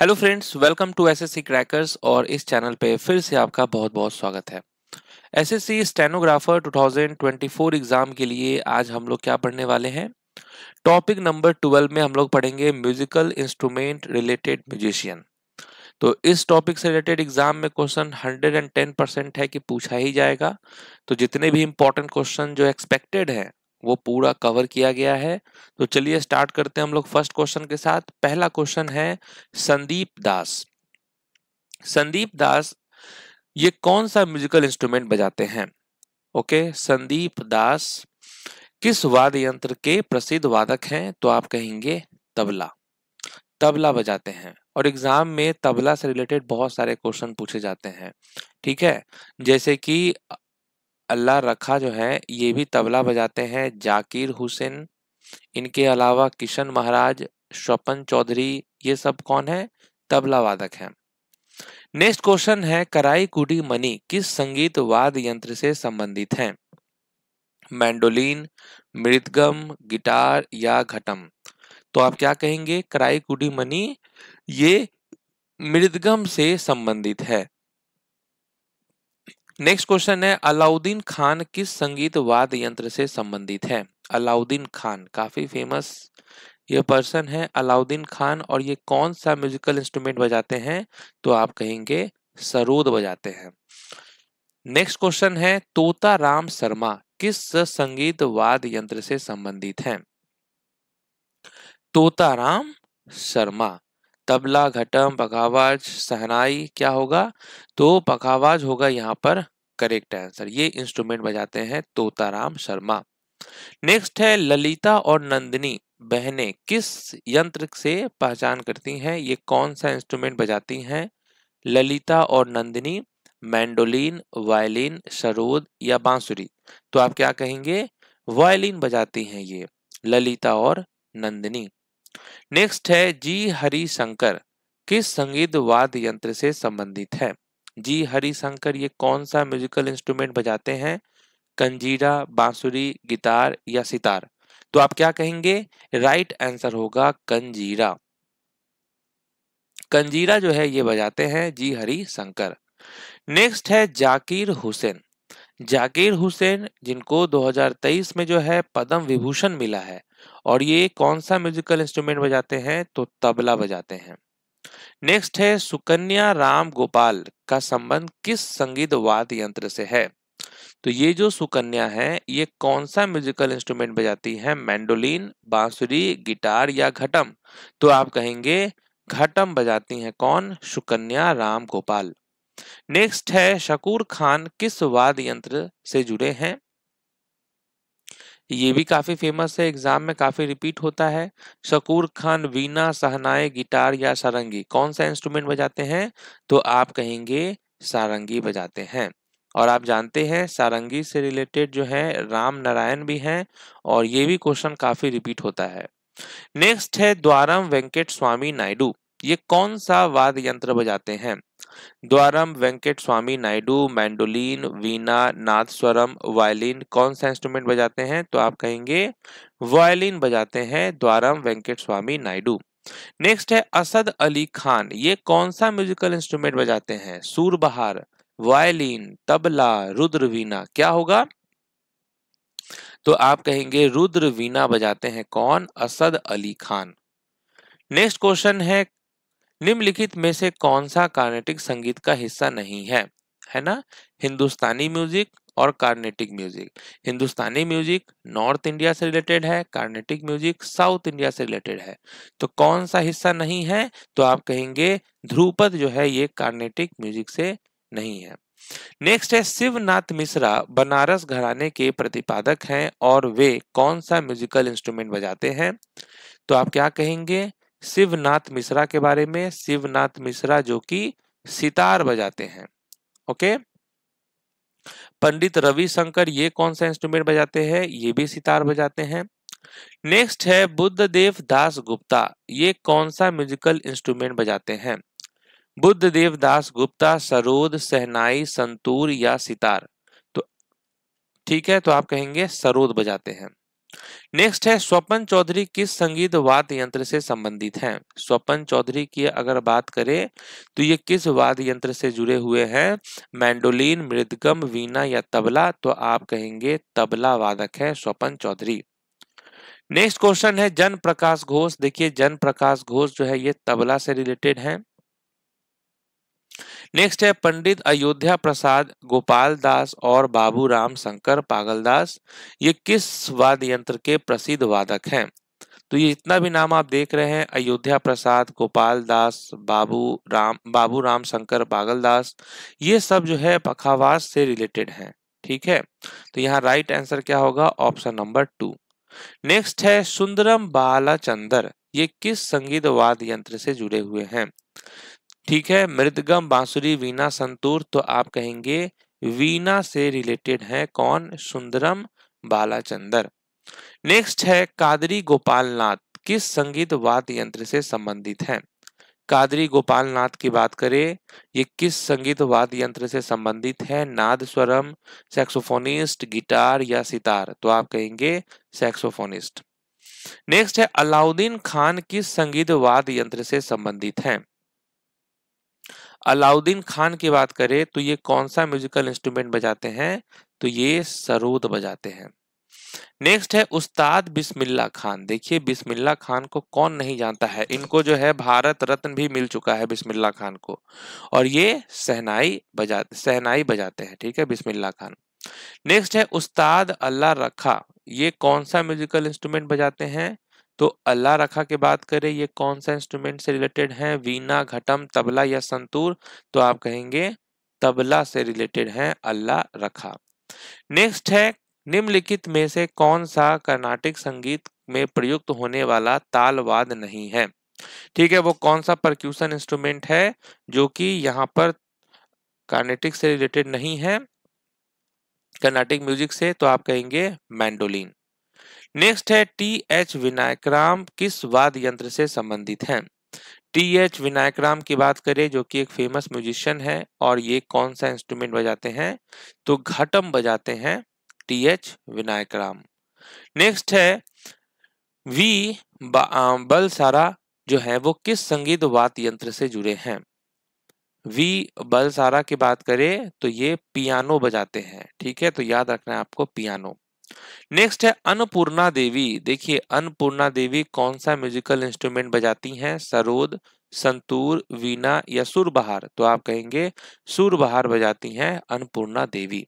hello friends welcome to SSC crackers और इस channel पे फिर से आपका बहुत बहुत स्वागत है एसएससी स्टेनोग्राफर 2024 एग्जाम के लिए आज हम लोग क्या पढ़ने वाले हैं टॉपिक नंबर 12 में हम लोग पढ़ेंगे म्यूजिकल इंस्ट्रूमेंट रिलेटेड म्यूजिशियन तो इस टॉपिक से रिलेटेड एग्जाम में क्वेश्चन हंड्रेड परसेंट है कि पूछा ही जाएगा तो जितने भी इंपॉर्टेंट क्वेश्चन जो एक्सपेक्टेड हैं वो पूरा कवर किया गया है तो चलिए स्टार्ट करते हैं हम लोग फर्स्ट क्वेश्चन के साथ पहला क्वेश्चन है संदीप दास संदीप दास ये कौन सा म्यूजिकल इंस्ट्रूमेंट बजाते हैं ओके संदीप दास किस वाद्य यंत्र के प्रसिद्ध वादक हैं तो आप कहेंगे तबला तबला बजाते हैं और एग्जाम में तबला से रिलेटेड बहुत सारे क्वेश्चन पूछे जाते हैं ठीक है जैसे कि अल्लाह रखा जो है ये भी तबला बजाते हैं जाकिर हुसैन इनके अलावा किशन महाराज स्वपन चौधरी ये सब कौन है तबला वादक हैं नेक्स्ट क्वेश्चन है कराई कुडी मनी किस संगीत वाद यंत्र से संबंधित है मैंडोलिन मृदगम गिटार या घटम तो आप क्या कहेंगे कराई कुडी मनी ये मृदगम से संबंधित है नेक्स्ट क्वेश्चन है अलाउद्दीन खान किस संगीत वाद यंत्र से संबंधित है अलाउद्दीन खान काफी फेमस ये पर्सन है अलाउद्दीन खान और ये कौन सा म्यूजिकल इंस्ट्रूमेंट बजाते हैं तो आप कहेंगे सरोद बजाते हैं नेक्स्ट क्वेश्चन है तोता राम शर्मा किस संगीत वाद यंत्र से संबंधित हैं तोताराम शर्मा तबला घटम पखावाज सहनाई क्या होगा तो पखावाज होगा यहाँ पर करेक्ट आंसर ये इंस्ट्रूमेंट बजाते हैं तोताराम शर्मा नेक्स्ट है ललिता और नंदिनी बहने किस यंत्र से पहचान करती हैं ये कौन सा इंस्ट्रूमेंट बजाती हैं ललिता और नंदिनी मैंडोलिन वायलिन सरोद या बांसुरी तो आप क्या कहेंगे वायलिन बजाती हैं ये ललिता और नंदिनी नेक्स्ट है जी शंकर किस संगीत वाद्य यंत्र से संबंधित है जी हरिशंकर ये कौन सा म्यूजिकल इंस्ट्रूमेंट बजाते हैं कंजीरा बांसुरी गिटार या सितार तो आप क्या कहेंगे राइट right आंसर होगा कंजीरा कंजीरा जो है ये बजाते हैं जी हरी शंकर नेक्स्ट है जाकिर हुसैन जाकिर हुसैन जिनको 2023 में जो है पद्म विभूषण मिला है और ये कौन सा म्यूजिकल इंस्ट्रूमेंट बजाते हैं तो तबला बजाते हैं नेक्स्ट है सुकन्या राम गोपाल का संबंध किस संगीत वाद यंत्र से है तो ये जो सुकन्या है ये कौन सा म्यूजिकल इंस्ट्रूमेंट बजाती है मैंडोलिन बांसुरी गिटार या घटम तो आप कहेंगे घटम बजाती हैं कौन सुकन्या राम गोपाल नेक्स्ट है शकूर खान किस वाद यंत्र से जुड़े हैं ये भी काफ़ी फेमस है एग्जाम में काफ़ी रिपीट होता है शकूर खान वीणा सहनाए गिटार या सारंगी कौन सा इंस्ट्रूमेंट बजाते हैं तो आप कहेंगे सारंगी बजाते हैं और आप जानते हैं सारंगी से रिलेटेड जो है राम नारायण भी हैं और ये भी क्वेश्चन काफ़ी रिपीट होता है नेक्स्ट है द्वारम वेंकट स्वामी नायडू ये कौन सा वाद्य यंत्र बजाते हैं Dwaram Venkata Swami Naidu mandolin veena nadaswaram violin कौन सा इंस्ट्रूमेंट बजाते हैं तो आप कहेंगे वायलिन बजाते हैं द्वारम वेंकट स्वामी नायडू नेक्स्ट है असद अली खान ये कौन सा म्यूजिकल इंस्ट्रूमेंट बजाते हैं सूरबहार वायलिन तबला रुद्र क्या होगा तो आप कहेंगे रुद्र बजाते हैं कौन असद अली खान नेक्स्ट क्वेश्चन है निम्नलिखित में से कौन सा कार्नेटिक संगीत का हिस्सा नहीं है है ना हिंदुस्तानी म्यूजिक और Carnatic music Hindustani music north India से रिलेटेड है कार्नेटिक म्यूजिक साउथ इंडिया से रिलेटेड है तो कौन सा हिस्सा नहीं है तो आप कहेंगे ध्रुपद जो है ये कार्नेटिक म्यूजिक से नहीं है नेक्स्ट है शिवनाथ मिश्रा बनारस घराने के प्रतिपादक हैं और वे कौन सा म्यूजिकल इंस्ट्रूमेंट बजाते हैं तो आप क्या कहेंगे शिवनाथ मिश्रा के बारे में शिवनाथ मिश्रा जो कि सितार बजाते हैं ओके पंडित रविशंकर ये कौन सा इंस्ट्रूमेंट बजाते हैं ये भी सितार बजाते हैं नेक्स्ट है बुद्धदेव दास गुप्ता ये कौन सा म्यूजिकल इंस्ट्रूमेंट बजाते हैं बुद्धदेव दास गुप्ता सरोद सहनाई संतूर या सितार तो ठीक है तो आप कहेंगे सरोद बजाते हैं नेक्स्ट है स्वपन चौधरी किस संगीत वाद यंत्र से संबंधित हैं स्वपन चौधरी की अगर बात करें तो ये किस वाद यंत्र से जुड़े हुए हैं मैंडोलिन मृदगम वीणा या तबला तो आप कहेंगे तबला वादक है स्वपन चौधरी नेक्स्ट क्वेश्चन है जन प्रकाश घोष देखिए जन प्रकाश घोष जो है ये तबला से रिलेटेड है नेक्स्ट है पंडित अयोध्या प्रसाद गोपाल दास और बाबू राम शंकर पागल दास ये किस वाद्य यंत्र के प्रसिद्ध वादक हैं तो ये इतना भी नाम आप देख रहे हैं अयोध्या प्रसाद गोपाल दास बाबू राम बाबू राम शंकर पागल दास ये सब जो है पखावास से रिलेटेड हैं ठीक है तो यहाँ राइट आंसर क्या होगा ऑप्शन नंबर टू नेक्स्ट है सुंदरम चंदर ये किस संगीत वाद्य यंत्र से जुड़े हुए हैं ठीक है मृदगम बांसुरी वीणा संतूर तो आप कहेंगे वीणा से रिलेटेड है कौन सुंदरम बालाचंदर नेक्स्ट है कादरी गोपालनाथ किस संगीत वाद्य यंत्र से संबंधित है कादरी गोपालनाथ की बात करें ये किस संगीत वाद्य यंत्र से संबंधित है नाद स्वरम सेक्सोफोनिस्ट गिटार या सितार तो आप कहेंगे सेक्सोफोनिस्ट नेक्स्ट है अलाउद्दीन खान किस संगीत वाद्य यंत्र से संबंधित है अलाउद्दीन खान की बात करें तो ये कौन सा म्यूजिकल इंस्ट्रूमेंट बजाते हैं तो ये सरोद बजाते हैं नेक्स्ट है उस्ताद बिस्मिल्ला खान देखिए बिस्मिल्ला खान को कौन नहीं जानता है इनको जो है भारत रत्न भी मिल चुका है बिस्मिल्ला खान को और ये सहनाई बजा सहनाई बजाते हैं ठीक है बिस्मिल्ला खान नेक्स्ट है उस्ताद अल्लाह रखा ये कौन सा म्यूजिकल इंस्ट्रूमेंट बजाते हैं तो अल्लाह रखा के बात करें ये कौन सा इंस्ट्रूमेंट से रिलेटेड है वीना घटम तबला या संतूर तो आप कहेंगे तबला से रिलेटेड है अल्लाह रखा नेक्स्ट है निम्नलिखित में से कौन सा कर्नाटक संगीत में प्रयुक्त होने वाला तालवाद नहीं है ठीक है वो कौन सा परक्यूशन इंस्ट्रूमेंट है जो कि यहाँ पर कर्नाटिक से रिलेटेड नहीं है कर्नाटिक म्यूजिक से तो आप कहेंगे मैंडोलिन नेक्स्ट है टी एच विनायक राम किस वाद यंत्र से संबंधित हैं टी एच विनायक राम की बात करें जो कि एक फेमस म्यूजिशियन है और ये कौन सा इंस्ट्रूमेंट बजाते हैं तो घटम बजाते हैं T H Vinayakram next है वी बल सारा जो है वो किस संगीत वाद यंत्र से जुड़े हैं वी बलसारा की बात करें तो ये पियानो बजाते हैं ठीक है तो याद रखना है आपको पियानो नेक्स्ट है अन्नपूर्णा देवी देखिए अन्नपूर्णा देवी कौन सा म्यूजिकल इंस्ट्रूमेंट बजाती हैं सरोद संतूर वीणा या सुरबहार तो आप कहेंगे सुरबहार बजाती हैं अन्नपूर्णा देवी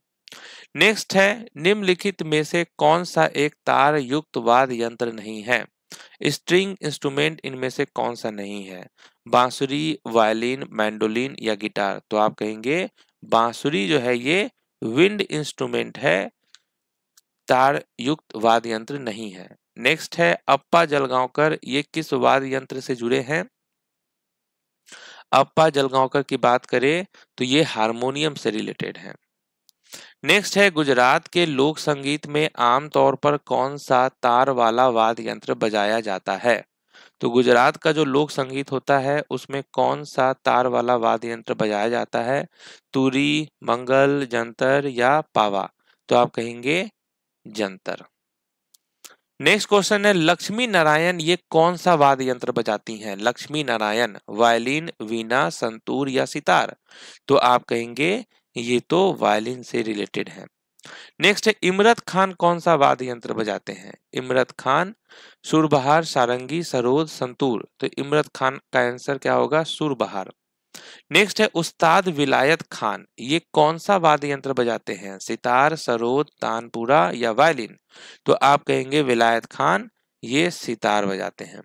नेक्स्ट है निम्नलिखित में से कौन सा एक तार युक्त वाद यंत्र नहीं है स्ट्रिंग इंस्ट्रूमेंट इनमें से कौन सा नहीं है बांसुरी वायलिन मैंडोलिन या गिटार तो आप कहेंगे बांसुरी जो है ये विंड इंस्ट्रूमेंट है तार युक्त वाद्य यंत्र नहीं है नेक्स्ट है अप्पा जलगांवकर ये किस वाद्य यंत्र से जुड़े हैं अप्पा जलगांवकर की बात करें तो ये हारमोनियम से रिलेटेड है नेक्स्ट है गुजरात के लोक संगीत में आमतौर पर कौन सा तार वाला वाद्य यंत्र बजाया जाता है तो गुजरात का जो लोक संगीत होता है उसमें कौन सा तार वाला वाद्य यंत्र बजाया जाता है तुरी मंगल जंतर या पावा तो आप कहेंगे जंतर नेक्स्ट क्वेश्चन है लक्ष्मी नारायण ये कौन सा वाद्य यंत्र बजाती हैं लक्ष्मी नारायण वायलिन वीणा संतूर या सितार तो आप कहेंगे ये तो वायलिन से रिलेटेड है नेक्स्ट है इमरत खान कौन सा वाद्य यंत्र बजाते हैं इमरत खान सुरबहार सारंगी सरोद संतूर तो इमरत खान का आंसर क्या होगा सुरबहार नेक्स्ट है उस्ताद विलायत खान ये कौन सा वाद्य यंत्र बजाते हैं सितार सरोद तानपुरा या वायलिन तो आप कहेंगे विलायत खान ये सितार बजाते हैं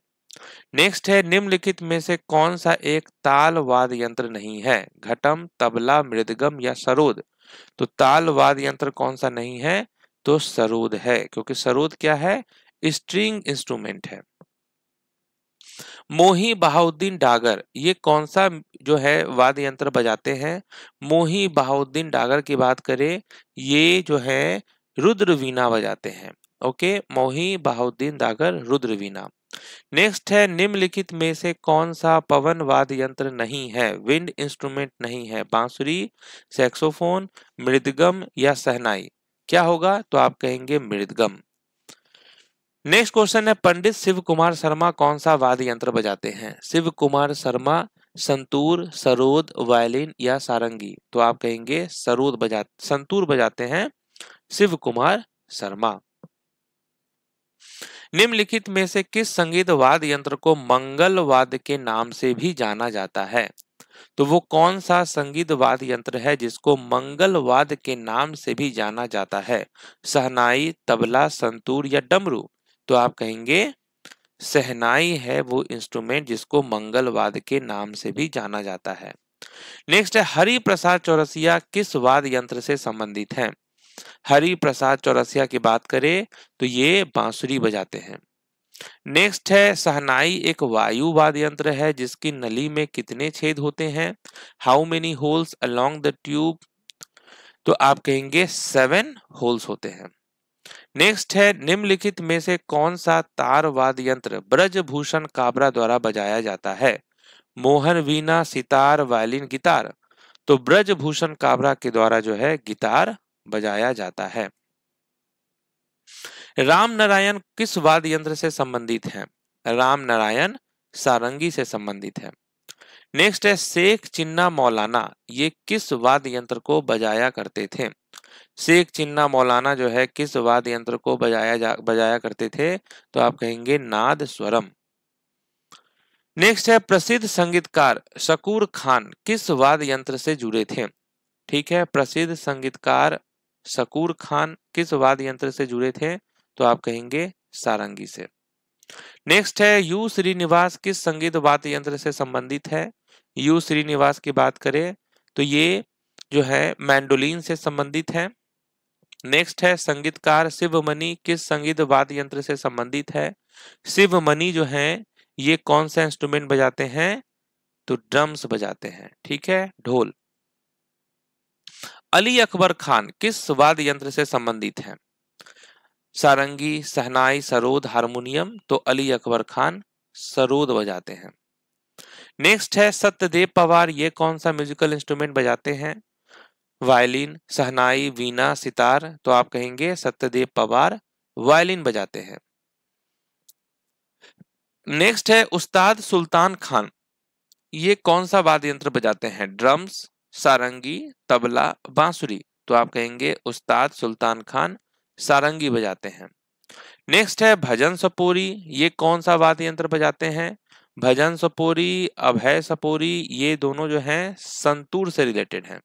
नेक्स्ट है निम्नलिखित में से कौन सा एक ताल वाद यंत्र नहीं है घटम तबला मृदगम या सरोद तो ताल वाद यंत्र कौन सा नहीं है तो सरोद है क्योंकि सरोद क्या है स्ट्रिंग इंस्ट्रूमेंट है मोही बहाउद्दीन डागर ये कौन सा जो है वाद्य यंत्र बजाते हैं मोही बहाउद्दीन डागर की बात करें ये जो है रुद्र वीणा बजाते हैं ओके मोही बहाउद्दीन डागर रुद्र वीणा नेक्स्ट है निम्नलिखित में से कौन सा पवन वाद यंत्र नहीं है विंड इंस्ट्रूमेंट नहीं है बांसुरी सैक्सोफोन मृदगम या सहनाई क्या होगा तो आप कहेंगे मृदगम नेक्स्ट क्वेश्चन है पंडित शिव कुमार शर्मा कौन सा वाद्य यंत्र बजाते हैं शिव कुमार शर्मा संतूर सरोद वायलिन या सारंगी तो आप कहेंगे सरोद बजा संतूर बजाते हैं शिव कुमार शर्मा निम्नलिखित में से किस संगीत वाद्य यंत्र को मंगल वाद्य के नाम से भी जाना जाता है तो वो कौन सा संगीत वाद्य यंत्र है जिसको मंगल वाद्य के नाम से भी जाना जाता है सहनाई तबला संतूर या डमरू तो आप कहेंगे सहनाई है वो इंस्ट्रूमेंट जिसको मंगलवाद के नाम से भी जाना जाता है नेक्स्ट है हरि प्रसाद चौरसिया किस वाद यंत्र से संबंधित है हरि प्रसाद चौरसिया की बात करें तो ये बांसुरी बजाते हैं नेक्स्ट है सहनाई एक वायु वाद यंत्र है जिसकी नली में कितने छेद होते हैं how many holes along the tube तो आप कहेंगे सेवन होल्स होते हैं नेक्स्ट है निम्नलिखित में से कौन सा तारवाद यंत्र ब्रजभूषण काबरा द्वारा बजाया जाता है मोहन वीना सितार वायलिन गिटार तो ब्रजभूषण काबरा के द्वारा जो है गिटार बजाया जाता है राम नारायण किस वाद यंत्र से संबंधित है राम नारायण सारंगी से संबंधित है नेक्स्ट है शेख चिन्ना मौलाना ये किस वाद्य यंत्र को बजाया करते थे शेख चिन्ना मौलाना जो है किस वाद यंत्र को बजाया जा बजाया करते थे तो आप कहेंगे नाद स्वरम नेक्स्ट है प्रसिद्ध संगीतकार शकूर खान किस वाद यंत्र से जुड़े थे ठीक है प्रसिद्ध संगीतकार शकूर खान किस वाद यंत्र से जुड़े थे तो आप कहेंगे सारंगी से नेक्स्ट है यू श्रीनिवास किस संगीत वाद्य यंत्र से संबंधित है यू श्रीनिवास की बात करें तो ये जो है मैंडोलिन से संबंधित है नेक्स्ट है संगीतकार शिवमणि किस संगीत वाद्य यंत्र से संबंधित है शिवमणि जो है ये कौन सा इंस्ट्रूमेंट बजाते हैं तो ड्रम्स बजाते हैं ठीक है ढोल अली अकबर खान किस वाद्य यंत्र से संबंधित है सारंगी सहनाई सरोद हारमोनियम तो अली अकबर खान सरोद बजाते हैं नेक्स्ट है सत्यदेव पवार ये कौन सा म्यूजिकल इंस्ट्रूमेंट बजाते हैं वायलिन सहनाई वीना सितार तो आप कहेंगे सत्यदेव पवार वायलिन बजाते हैं नेक्स्ट है उस्ताद सुल्तान खान ये कौन सा वाद्य यंत्र बजाते हैं ड्रम्स सारंगी तबला बांसुरी तो आप कहेंगे उस्ताद सुल्तान खान सारंगी बजाते हैं नेक्स्ट है भजन सपोरी ये कौन सा वाद्य यंत्र बजाते हैं भजन सपोरी अभय सपोरी ये दोनों जो हैं संतूर से रिलेटेड हैं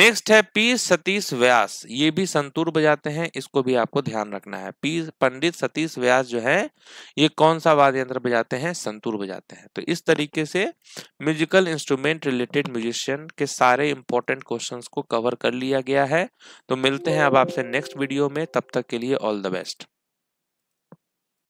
नेक्स्ट है पी सतीश व्यास ये भी संतूर बजाते हैं इसको भी आपको ध्यान रखना है पी पंडित सतीश व्यास जो है ये कौन सा वाद्य यंत्र बजाते हैं संतूर बजाते हैं तो इस तरीके से म्यूजिकल इंस्ट्रूमेंट रिलेटेड म्यूजिशियन के सारे इंपॉर्टेंट क्वेश्चंस को कवर कर लिया गया है तो मिलते हैं अब आपसे नेक्स्ट वीडियो में तब तक के लिए ऑल द बेस्ट